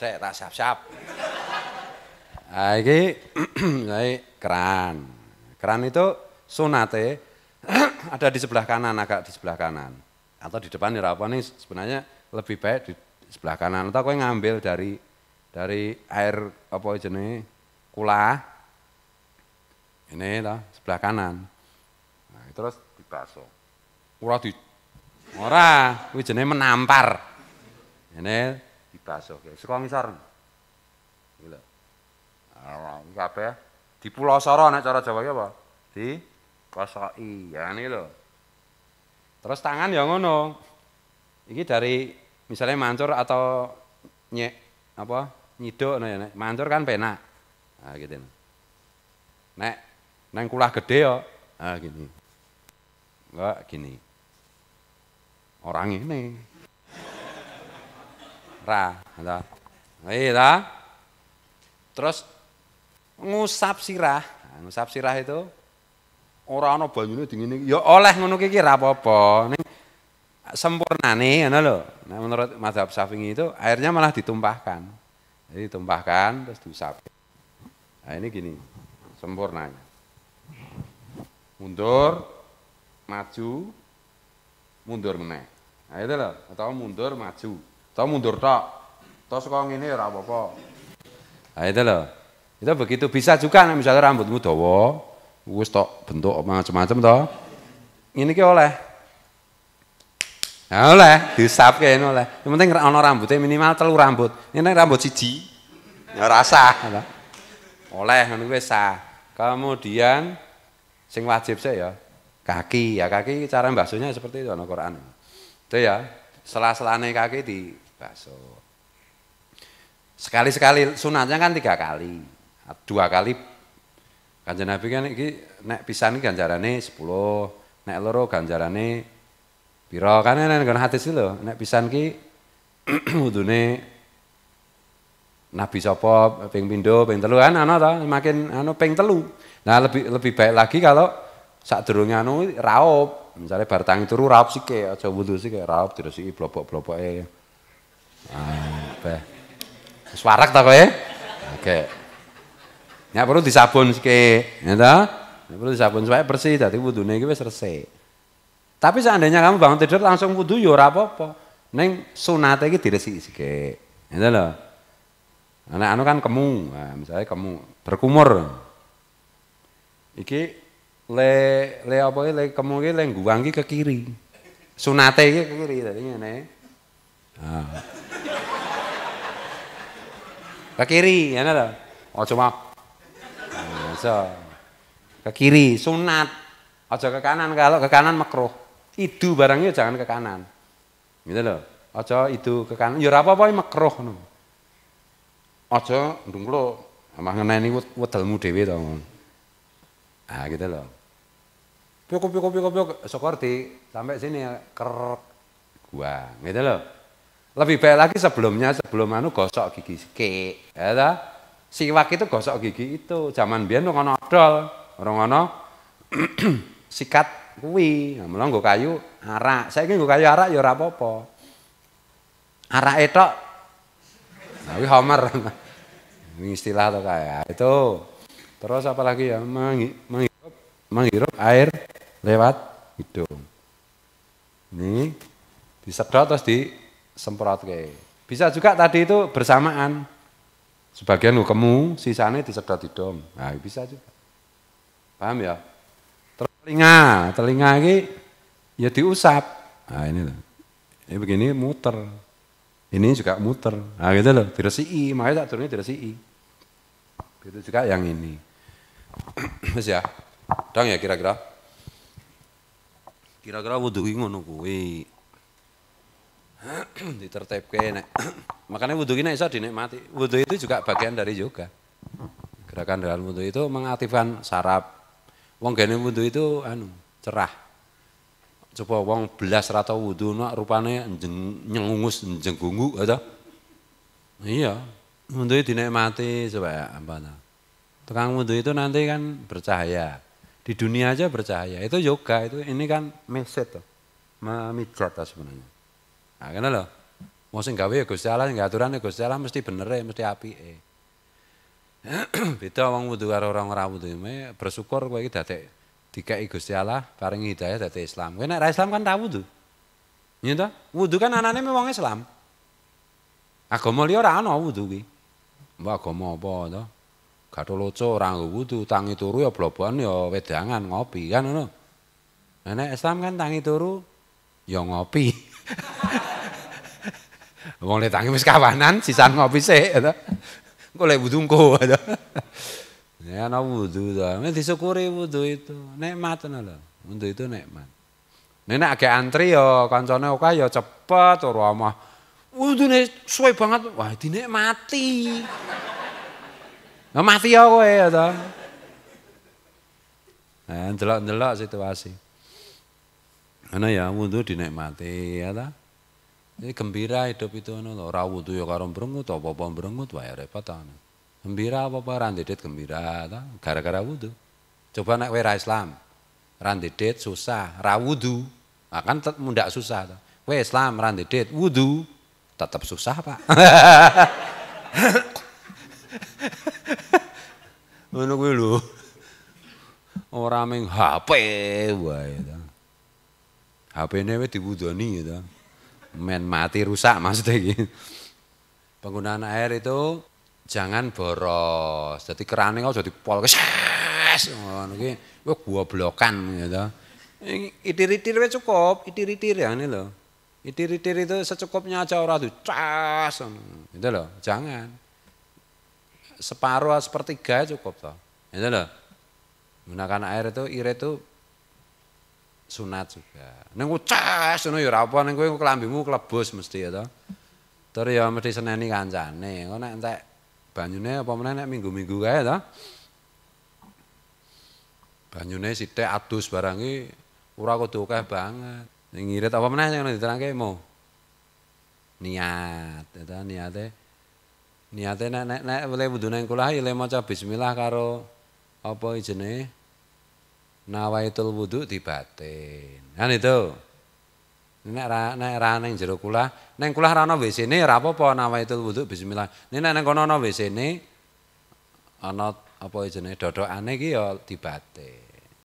Saya tak siap-siap. Aki, nah, nah, ini, keran. Keran itu sunate ada di sebelah kanan, agak di sebelah kanan. Atau di depan di ya, apa nih sebenarnya lebih baik di sebelah kanan. Atau aku ngambil dari dari air apa jenis kula ini lah sebelah kanan. Nah, terus dibasuh. Ora di ora kuwi jenenge menampar. Ini dibasuhke. Saka ngisor. Iki ya. di kabeh dipulosoro nek cara Jawa apa? Di kosoki. Ya ini lho. Terus tangan ya ngono. ini dari misalnya mancur atau nyek apa Nyidok, no nah ya nek mancur kan penak. Nah gitu. Nek nang kulah gede ya. Nah gini. Enggak gini. Orang ini ra, gitu. iya, ta. Iya Terus ngusap sirah. Ngusap sirah itu ora ini dingin ini, Ya oleh ngono kiki ra apa-apa. sempurna nih, ngono lho. Nah, menurut Madhab Syafi'i itu airnya malah ditumpahkan. Jadi ditumpahkan terus diusap. Nah, ini gini sempurnanya. Mundur, maju, mundur meneh. Nah, itu loh, atau mundur, maju tau mundur tak? Toh saka ini ya apa-apa. Nah, itu loh. Itu begitu bisa juga nih misalnya rambutmu dawa, wis tok bentuk macam-macam toh. Ini ki oleh. Nah, oleh disap kene oleh. Yang penting ana rambutnya minimal telu rambut. Ini rambut cici. Ya rasa. Ya oleh ngono wis sah. Kemudian sing wajib saya ya kaki ya kaki cara basuhnya seperti itu ana Quran. Itu ya, selas selane kaki di basuh. Sekali-sekali sunatnya kan tiga kali. Dua kali kanjeng Nabi kan iki nek pisan iki ganjarane sepuluh, nek loro ganjarane pira? Kan nek hati hadis lho, nek pisan ki wudune Nabi sapa ping pindho, ping telu kan ana ta, makin anu ping telu. Nah lebih lebih baik lagi kalau sadurunge anu raup Misalnya bar tangi turu raup sike, aja sih kayak raup diresiki blobok-bloboke. Ah, beh. Wis warak ta kowe? Oke. Nek perlu disabun sike, ya ta? Nek perlu disabun supaya bersih dadi butuh nih gue selesai. Tapi seandainya kamu bangun tidur langsung butuh yo ya ora apa sunat Ning sunate sih sih, sike. Ya lho. Anak anu kan kemu, nah, misalnya kemu berkumur. Iki le le apa le kamu ini le guwang ke kiri. Sunate ini ke kiri tadi ngene. Ah. Ke kiri, ya nada Oh cuma. Oh, so Ke kiri sunat. Aja ke kanan kalau ke kanan makruh. itu barangnya jangan ke kanan. Gitu loh. Aja itu ke kanan. Ya apa-apa makruh ngono. Aja ndungkluk. Amah ini wedelmu dewi to. Ah gitu loh kopi kopi kopi kopi sokorti sampai sini ya. ker buang gitu loh lebih baik lagi sebelumnya sebelum anu gosok gigi ke ya siwak itu gosok gigi itu zaman biyen orang odol orang ngono sikat kuwi nah, melonggo kayu arak saya gue kayu arak ya ora apa-apa arak itu tapi homer istilah tuh kayak itu terus apalagi ya menghirup menghirup air lewat hidung. Ini disedot terus disemprot ke. Bisa juga tadi itu bersamaan. Sebagian kemu, sisanya disedot hidung. Nah, bisa juga. Paham ya? Telinga, telinga ini ya diusap. Nah, ini loh. Ini begini muter. Ini juga muter. Nah, gitu loh, diresi'i. Makanya tak turunnya diresi'i. itu juga yang ini. Terus ya, dong ya kira-kira kira-kira wudhu ini ngono kuwi ditertibke kene makanya wudhu ini bisa dinikmati wudhu itu juga bagian dari yoga gerakan dalam wudhu itu mengaktifkan sarap wong gene wudhu itu anu cerah coba wong belas rata wudhu no, rupane jeng, nyengungus jenggungu ada ya iya wudhu dinikmati coba ya apa tukang wudhu itu nanti kan bercahaya di dunia aja bercahaya. Itu yoga, itu ini kan meset tuh. Memijat sebenarnya. Nah, kenal loh. Mau sing gawe ya Gusti Allah, aturan ya Gusti mesti bener ya, mesti api itu orang wudu karo orang orang wudhu ini Bersyukur kowe kita teh tiga Gusti Allah kita ya tete Islam. karena nek Islam kan tahu tuh. ini tuh, butuh kan anaknya memang Islam. Agama liya orang ana wudu kuwi. Mbok agama apa tuh? Gatho loco ora wudu, tangi turu ya blobokan ya wedangan ngopi kan ngono. Nek Islam kan tangi turu ya ngopi. Wong tangi wis kawanan, sisan ngopi sik ya to. Engko lek wudu engko ya to. Ya ana wudu to. Nek disyukuri itu, nikmat ngono lho. Wudu itu nikmat. Nenek agak antri ya kancane oka ya cepet ora omah. Wudune suwe banget. Wah, dinikmati. mati. Nah, mati ya kowe ya ta. Nah, ndelok-ndelok situasi. Ana ya wudu dinikmati ya ta. Ini gembira hidup itu ana rawudu Ora wudu ya karo brengut apa-apa brengut wae repot ta. Gembira apa-apa ra ndedet gembira ta gara-gara wudu. Coba nek kowe ra Islam, ra ndedet susah, ra wudu Akan nah, mundak susah ta. Kowe Islam ra wudu, wudu tetap susah, Pak. Ngono kuwi lho. Ora ming HP wae ta. HP-ne wis diwudoni ya ta. Men mati rusak maksudnya iki. Penggunaan air itu jangan boros. Jadi kerane kok jadi pol kes. Ngono kuwi wis goblokan ya ta. Itir-itir wis cukup, itir-itir ya ini lho. Itir-itir itu secukupnya aja ora dicas. Itu lho, jangan separuh atau sepertiga cukup toh. Itu loh. menggunakan air itu ire itu sunat juga. Neng ucas, neng yura apa, neng kowe ya kelambimu kelebus mesti ya toh. Terus ya mesti seneni kancane, kau nek entek banyune apa meneh nek minggu-minggu kae toh. Banyune sithik adus barangi. Ura ora kudu akeh banget. Ning ngirit apa meneh nanti diterangke mau. Niat, ya toh niate nek nek nek oleh wudhu nang kula ya maca bismillah karo apa jenenge nawaitul wudhu dibatin kan itu nek ra nek ra nang jero kula nang kula ra ana WC-ne ra apa-apa nawaitul wudhu bismillah nek nek nang kono WC-ne ana apa jenenge dodokane iki ya dibatin